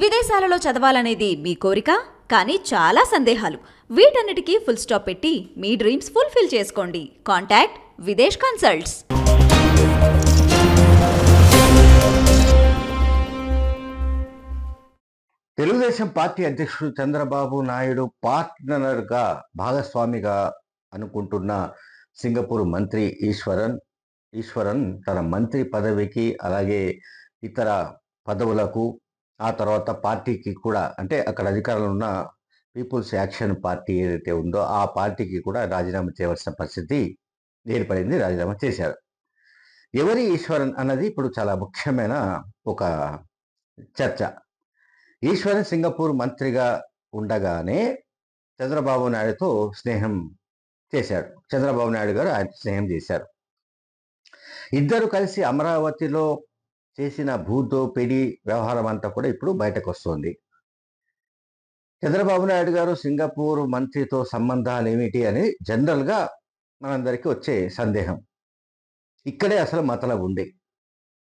విదేశాలలో చదవాలనేది మీ కోరిక కానీ చాలా సందేహాలు వీటన్నిటికీ ఫుల్ స్టాప్ పెట్టి మీ డ్రీమ్స్ ఫుల్ఫిల్ చేసుకోండి contact Videsh consults Telugu Desam party అధ్యక్షుడు చంద్రబాబు నాయుడు పార్ట్నర్గా భాగస్వామిగా అనుకుంటున్న సింగపూర్ మంత్రి ఈశ్వరన్ ఈశ్వరన్ తన మంత్రి పదవికి అలాగే ఇతర పదవులకు ఆ తర్వాత పార్టీకి కూడా అంటే అక్కడ అధికారంలో ఉన్న పీపుల్స్ యాక్షన్ పార్టీ ఏదైతే ఉందో ఆ పార్టీకి కూడా రాజీనామా చేయవలసిన పరిస్థితి ఏర్పడింది రాజీనామా చేశారు ఎవరి ఈశ్వరన్ అన్నది ఇప్పుడు చాలా ముఖ్యమైన ఒక చర్చ ఈశ్వరన్ సింగపూర్ మంత్రిగా ఉండగానే చంద్రబాబు నాయుడుతో స్నేహం చేశారు చంద్రబాబు నాయుడు గారు ఆయన స్నేహం చేశారు ఇద్దరు కలిసి అమరావతిలో చేసిన భూతో పెడి వ్యవహారం అంతా కూడా ఇప్పుడు బయటకు వస్తుంది చంద్రబాబు నాయుడు గారు సింగపూర్ మంత్రితో సంబంధాలు ఏమిటి అని జనరల్గా మనందరికీ వచ్చే సందేహం ఇక్కడే అసలు మతలబు ఉంది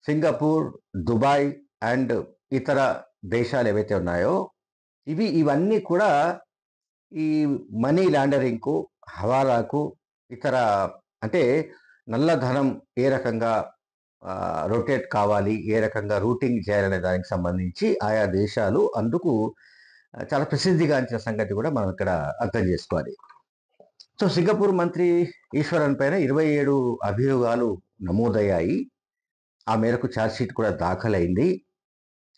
సింగపూర్ దుబాయ్ అండ్ ఇతర దేశాలు ఏవైతే ఉన్నాయో ఇవి ఇవన్నీ కూడా ఈ మనీ లాండరింగ్కు హవాలాకు ఇతర అంటే నల్లధనం ఏ రకంగా రొటేట్ కావాలి ఏ రకంగా రూటింగ్ చేయాలనే దానికి సంబంధించి ఆయా దేశాలు అందుకు చాలా ప్రసిద్ధిగాంచిన సంగతి కూడా మనం ఇక్కడ అర్థం చేసుకోవాలి సో సింగపూర్ మంత్రి ఈశ్వరన్ పైన ఇరవై ఏడు అభియోగాలు నమోదయ్యాయి ఆ మేరకు ఛార్జ్షీట్ కూడా దాఖలైంది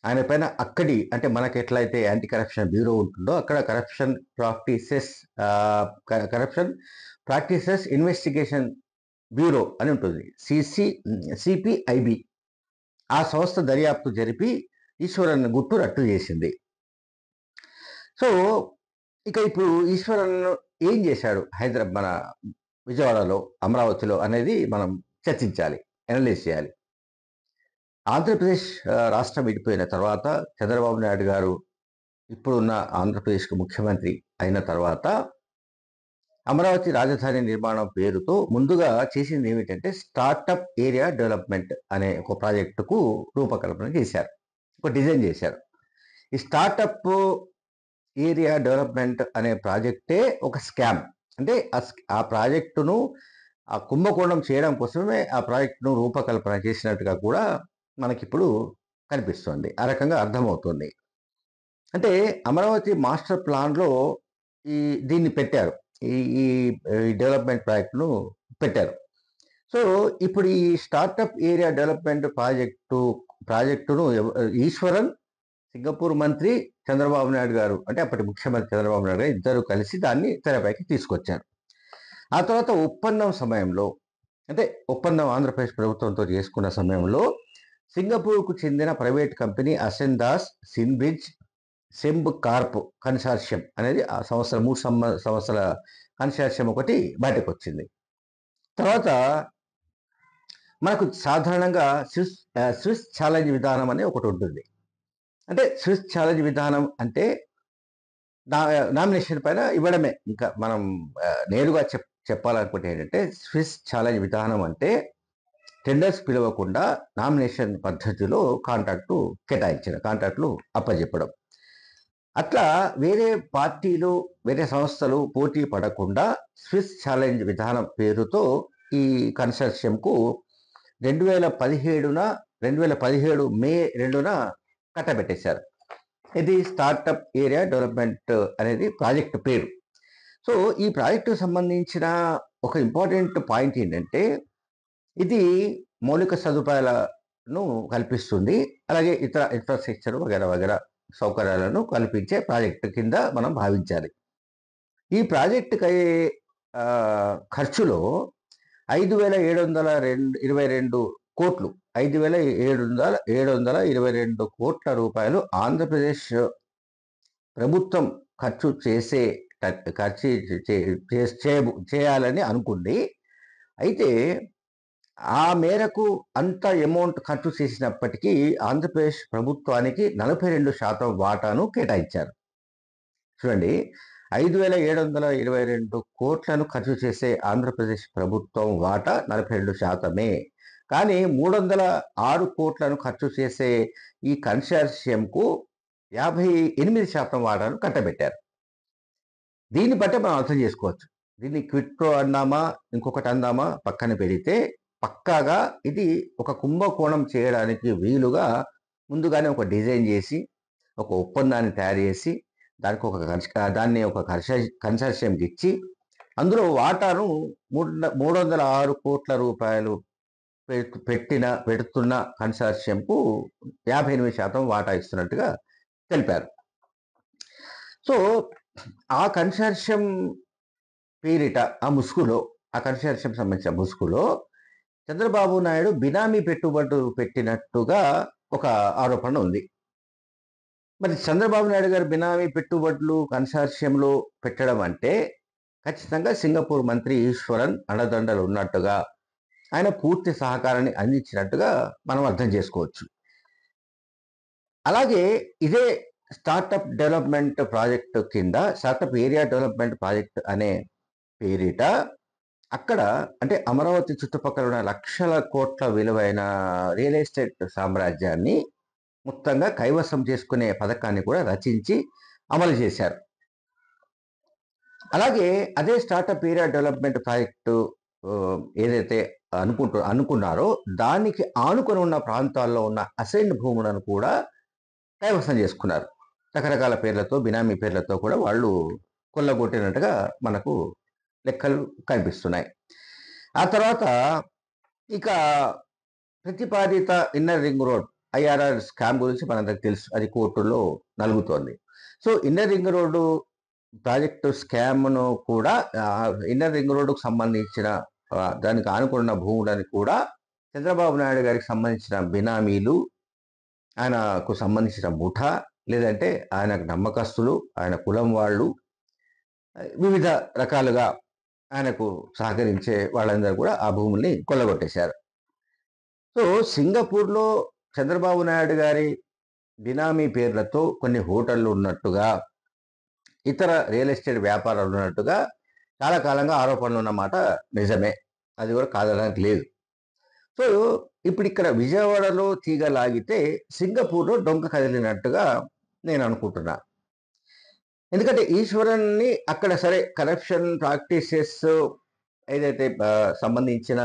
ఆయన పైన అక్కడి అంటే మనకు ఎట్లయితే యాంటీ కరప్షన్ బ్యూరో ఉంటుందో అక్కడ corruption practices corruption practices investigation bureau అని ఉంటుంది సిసి సిపిఐబి ఆ సంస్థ దర్యాప్తు జరిపి ఈశ్వరన్ గుట్టు రట్టు చేసింది సో ఇక ఇప్పుడు ఈశ్వరన్ను ఏం చేశాడు హైదరాబాద్ మన విజయవాడలో అమరావతిలో అనేది మనం చర్చించాలి అనలైజ్ చేయాలి ఆంధ్రప్రదేశ్ రాష్ట్రం విడిపోయిన తర్వాత చంద్రబాబు నాయుడు గారు ఇప్పుడున్న ఆంధ్రప్రదేశ్కు ముఖ్యమంత్రి అయిన తర్వాత అమరావతి రాజధాని నిర్మాణం పేరుతో ముందుగా చేసింది ఏమిటంటే స్టార్టప్ ఏరియా డెవలప్మెంట్ అనే ఒక ప్రాజెక్టుకు రూపకల్పన చేశారు ఒక డిజైన్ చేశారు ఈ స్టార్టప్ ఏరియా డెవలప్మెంట్ అనే ప్రాజెక్టే ఒక స్కామ్ అంటే ఆ ప్రాజెక్టును ఆ కుంభకోణం చేయడం కోసమే ఆ ప్రాజెక్టును రూపకల్పన చేసినట్టుగా కూడా మనకిప్పుడు కనిపిస్తుంది ఆ రకంగా అర్థమవుతుంది అంటే అమరావతి మాస్టర్ ప్లాన్లో ఈ దీన్ని పెట్టారు ఈ ఈ డెవలప్మెంట్ ప్రాజెక్ట్ను పెట్టారు సో ఇప్పుడు ఈ స్టార్టప్ ఏరియా డెవలప్మెంట్ ప్రాజెక్టు ప్రాజెక్టును ఈశ్వరన్ సింగపూర్ మంత్రి చంద్రబాబు నాయుడు గారు అంటే అప్పటి ముఖ్యమంత్రి చంద్రబాబు నాయుడు గారు ఇద్దరు కలిసి దాన్ని తెరపైకి తీసుకొచ్చారు ఆ తర్వాత ఒప్పందం సమయంలో అంటే ఒప్పందం ఆంధ్రప్రదేశ్ ప్రభుత్వంతో చేసుకున్న సమయంలో సింగపూర్కు చెందిన private company Ascendas Singbridge Sembcorp consortium అనేది ఆ సంవత్సరం మూడు సంవత్సరాల కన్సార్షియం ఒకటి బయటకు వచ్చింది తర్వాత మనకు సాధారణంగా స్విస్ స్విస్ ఛాలెంజ్ విధానం అనే ఒకటి ఉంటుంది అంటే స్విస్ ఛాలెంజ్ విధానం అంటే నా నామినేషన్ పైన ఇవ్వడమే ఇంకా మనం నేరుగా చెప్ చెప్పాలనుకుంటే ఏంటంటే స్విస్ ఛాలెంజ్ విధానం అంటే టెండర్స్ పిలవకుండా నామినేషన్ పద్ధతిలో కాంట్రాక్టు కేటాయించడం కాంట్రాక్టులు అప్పజెప్పడం అట్లా వేరే పార్టీలు వేరే సంస్థలు పోటీ పడకుండా స్విస్ ఛాలెంజ్ విధానం పేరుతో ఈ కన్సర్షియంకు రెండు వేల పదిహేడున రెండు వేల పదిహేడు మే రెండున కట్టబెట్టేశారు ఇది స్టార్టప్ ఏరియా డెవలప్మెంట్ అనేది ప్రాజెక్ట్ పేరు సో ఈ ప్రాజెక్టు సంబంధించిన ఒక ఇంపార్టెంట్ పాయింట్ ఏంటంటే ఇది మౌలిక సదుపాయాలను కల్పిస్తుంది అలాగే ఇతర ఇన్ఫ్రాస్ట్రక్చర్ వగేరా వగేరా సౌకర్యాలను కల్పించే ప్రాజెక్టు కింద మనం భావించాలి ఈ ప్రాజెక్టుకి అయ్యే ఖర్చులో ఐదు వేల ఏడు వందల రెండు ఇరవై రెండు కోట్లు ఐదు వేల ఏడు వందల ఏడు వందల ఇరవై రెండు కోట్ల రూపాయలు ఆంధ్రప్రదేశ్ ప్రభుత్వం ఖర్చు చేసే ఖర్చు చేయాలని అనుకుంది అయితే ఆ మేరకు అంత అమౌంట్ ఖర్చు చేసినప్పటికీ ఆంధ్రప్రదేశ్ ప్రభుత్వానికి నలభై రెండు శాతం వాటాను కేటాయించారు చూడండి ఐదు వేల ఏడు వందల ఇరవై రెండు కోట్లను ఖర్చు చేసే ఆంధ్రప్రదేశ్ ప్రభుత్వం వాటా నలభై రెండు శాతమే కానీ మూడు వందల ఆరు కోట్లను ఖర్చు చేసే ఈ కన్సార్షియంకు యాభై ఎనిమిది శాతం వాటాను కట్టబెట్టారు దీన్ని బట్టే మనం అర్థం చేసుకోవచ్చు దీన్ని క్విట్రో అన్నామా ఇంకొకటి అందామా పక్కన పెడితే పక్కాగా ఇది ఒక కుంభకోణం చేయడానికి వీలుగా ముందుగానే ఒక డిజైన్ చేసి ఒక ఒప్పందాన్ని తయారు చేసి దానికి ఒక దాన్ని ఒక కన్సార్షియంకి ఇచ్చి అందులో వాటాను మూడు మూడు వందల ఆరు కోట్ల రూపాయలు పెట్టిన పెడుతున్న కన్సార్షియంకు యాభై ఎనిమిది శాతం వాటా ఇస్తున్నట్టుగా తెలిపారు సో ఆ కన్సార్షియం పేరిట ఆ ముసుగులో ఆ కన్సార్షియం సంబంధించిన ముసుగులో చంద్రబాబు నాయుడు బినామీ పెట్టుబడులు పెట్టినట్టుగా ఒక ఆరోపణ ఉంది మరి చంద్రబాబు నాయుడు గారు బినామీ పెట్టుబడులు కన్సార్షియంలో పెట్టడం అంటే ఖచ్చితంగా సింగపూర్ మంత్రి ఈశ్వరన్ అండదండలు ఉన్నట్టుగా ఆయన పూర్తి సహకారాన్ని అందించినట్టుగా మనం అర్థం చేసుకోవచ్చు అలాగే ఇదే స్టార్టప్ డెవలప్మెంట్ ప్రాజెక్టు కింద స్టార్టప్ ఏరియా డెవలప్మెంట్ ప్రాజెక్ట్ అనే పేరిట అక్కడ అంటే అమరావతి చుట్టుపక్కల ఉన్న లక్షల కోట్ల విలువైన రియల్ ఎస్టేట్ సామ్రాజ్యాన్ని మొత్తంగా కైవసం చేసుకునే పథకాన్ని కూడా రచించి అమలు చేశారు అలాగే అదే స్టార్టప్ ఏరియా డెవలప్మెంట్ ప్రాజెక్టు ఏదైతే అనుకుంటు అనుకున్నారో దానికి ఆనుకొని ఉన్న ప్రాంతాల్లో ఉన్న అసైన్ భూములను కూడా కైవసం చేసుకున్నారు రకరకాల పేర్లతో బినామీ పేర్లతో కూడా వాళ్ళు కొల్లగొట్టినట్టుగా మనకు లెక్కలు కనిపిస్తున్నాయి ఆ తర్వాత ఇక ప్రతిపాదిత inner ring road IRR scam గురించి మనందరికి తెలుసు అది కోర్టులో నలుగుతోంది so inner ring road project స్కామ్ను కూడా ఇన్నర్ రింగ్ రోడ్డుకు సంబంధించిన దానికి ఆనుకున్న భూములను కూడా చంద్రబాబు నాయుడు గారికి సంబంధించిన బినామీలు ఆయనకు సంబంధించిన ముఠ లేదంటే ఆయనకు నమ్మకస్తులు ఆయన కులం వాళ్ళు వివిధ రకాలుగా ఆయనకు సహకరించే వాళ్ళందరూ కూడా ఆ భూముల్ని కొల్లగొట్టేశారు సో సింగపూర్లో చంద్రబాబు నాయుడు గారి బినామీ పేర్లతో కొన్ని హోటళ్ళు ఉన్నట్టుగా ఇతర రియల్ ఎస్టేట్ వ్యాపారాలు ఉన్నట్టుగా చాలా కాలంగా ఆరోపణలు ఉన్నమాట నిజమే అది కూడా కాదడానికి లేదు సో ఇప్పుడు ఇక్కడ విజయవాడలో తీగ లాగితే సింగపూర్లో డొంక కదిలినట్టుగా నేను అనుకుంటున్నా ఎందుకంటే ఈశ్వరుణ్ణి అక్కడ సరే కరప్షన్ ప్రాక్టీసెస్ ఏదైతే సంబంధించిన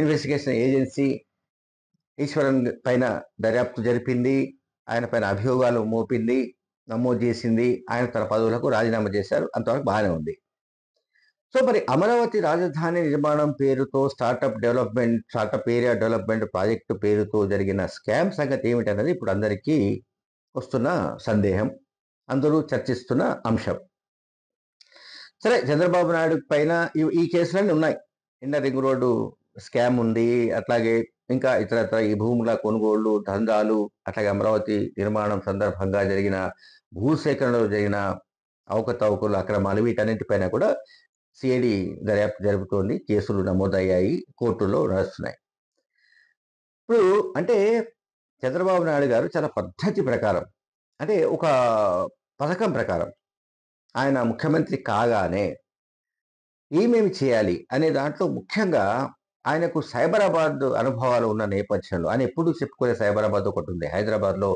ఇన్వెస్టిగేషన్ ఏజెన్సీ ఈశ్వరన్ పైన దర్యాప్తు జరిపింది ఆయన పైన అభియోగాలు మోపింది నమోదు చేసింది ఆయన తన పదవులకు రాజీనామా చేశారు అంతవరకు బాగానే ఉంది సో మరి అమరావతి రాజధాని నిర్మాణం పేరుతో startup development startup area development project పేరుతో జరిగిన స్కామ్ సంగతి ఏమిటన్నది ఇప్పుడు అందరికీ వస్తున్న సందేహం అందరూ చర్చిస్తున్న అంశం సరే చంద్రబాబు నాయుడు పైన ఈ కేసులన్నీ ఉన్నాయి ఇన్నర్ రింగ్ రోడ్డు స్కామ్ ఉంది అట్లాగే ఇంకా ఇతరత్ర ఈ భూముల కొనుగోళ్లు దందాలు అట్లాగే అమరావతి నిర్మాణం సందర్భంగా జరిగిన భూసేకరణలో జరిగిన అవకతవకలు అక్రమాలు వీటన్నిటిపైన కూడా సిఐడి దర్యాప్తు జరుపుతోంది కేసులు నమోదయ్యాయి కోర్టులో నడుస్తున్నాయి ఇప్పుడు అంటే చంద్రబాబు నాయుడు గారు చాలా పద్ధతి ప్రకారం అంటే ఒక పథకం ప్రకారం ఆయన ముఖ్యమంత్రి కాగానే ఏమేమి చేయాలి అనే దాంట్లో ముఖ్యంగా ఆయనకు సైబరాబాద్ అనుభవాలు ఉన్న నేపథ్యంలో ఆయన ఎప్పుడు చెప్పుకునే సైబరాబాద్ ఒకటి ఉంది హైదరాబాద్లో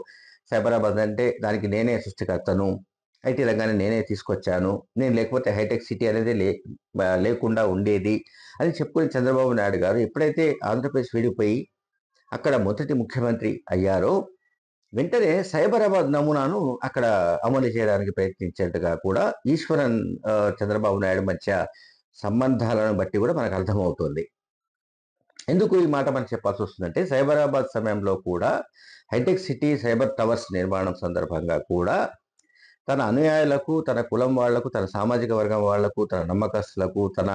సైబరాబాద్ అంటే దానికి నేనే సృష్టికర్తను ఐటీ రంగాన్ని నేనే తీసుకొచ్చాను నేను లేకపోతే హైటెక్ సిటీ అనేది లే లేకుండా ఉండేది అని చెప్పుకునే చంద్రబాబు నాయుడు గారు ఎప్పుడైతే ఆంధ్రప్రదేశ్ విడిపోయి అక్కడ మొదటి ముఖ్యమంత్రి అయ్యారో వెంటనే సైబరాబాద్ నమూనాను అక్కడ అమలు చేయడానికి ప్రయత్నించేట్టుగా కూడా ఈశ్వరన్ చంద్రబాబు నాయుడు మధ్య సంబంధాలను బట్టి కూడా మనకు అర్థమవుతుంది ఎందుకు ఈ మాట మనం చెప్పాల్సి వస్తుందంటే సైబరాబాద్ సమయంలో కూడా హైటెక్ సిటీ సైబర్ టవర్స్ నిర్మాణం సందర్భంగా కూడా తన అనుయాయులకు తన కులం వాళ్లకు తన సామాజిక వర్గం వాళ్లకు తన నమ్మకస్తులకు తన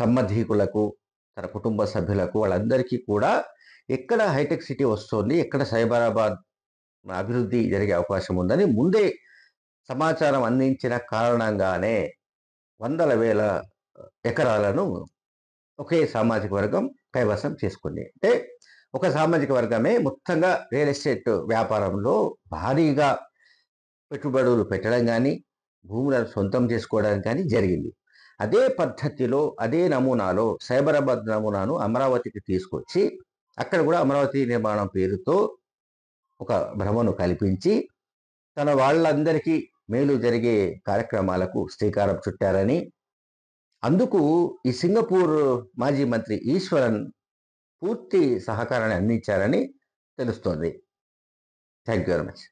సంబంధికులకు తన కుటుంబ సభ్యులకు వాళ్ళందరికీ కూడా ఎక్కడ హైటెక్ సిటీ వస్తోంది ఎక్కడ సైబరాబాద్ అభివృద్ధి జరిగే అవకాశం ఉందని ముందే సమాచారం అందించిన కారణంగానే వందల వేల ఎకరాలను ఒకే సామాజిక వర్గం కైవసం చేసుకుంది అంటే ఒక సామాజిక వర్గమే మొత్తంగా రియల్ ఎస్టేట్ వ్యాపారంలో భారీగా పెట్టుబడులు పెట్టడం కానీ భూములను సొంతం చేసుకోవడం కానీ జరిగింది అదే పద్ధతిలో అదే నమూనాలో సైబరాబాద్ నమూనాను అమరావతికి తీసుకొచ్చి అక్కడ కూడా అమరావతి నిర్మాణం పేరుతో ఒక భ్రమను కల్పించి తన వాళ్ళందరికీ మేలు జరిగే కార్యక్రమాలకు శ్రీకారం చుట్టారని అందుకు ఈ సింగపూర్ మాజీ మంత్రి ఈశ్వరన్ పూర్తి సహకారాన్ని అందించారని తెలుస్తోంది థ్యాంక్ యూ వెరీ మచ్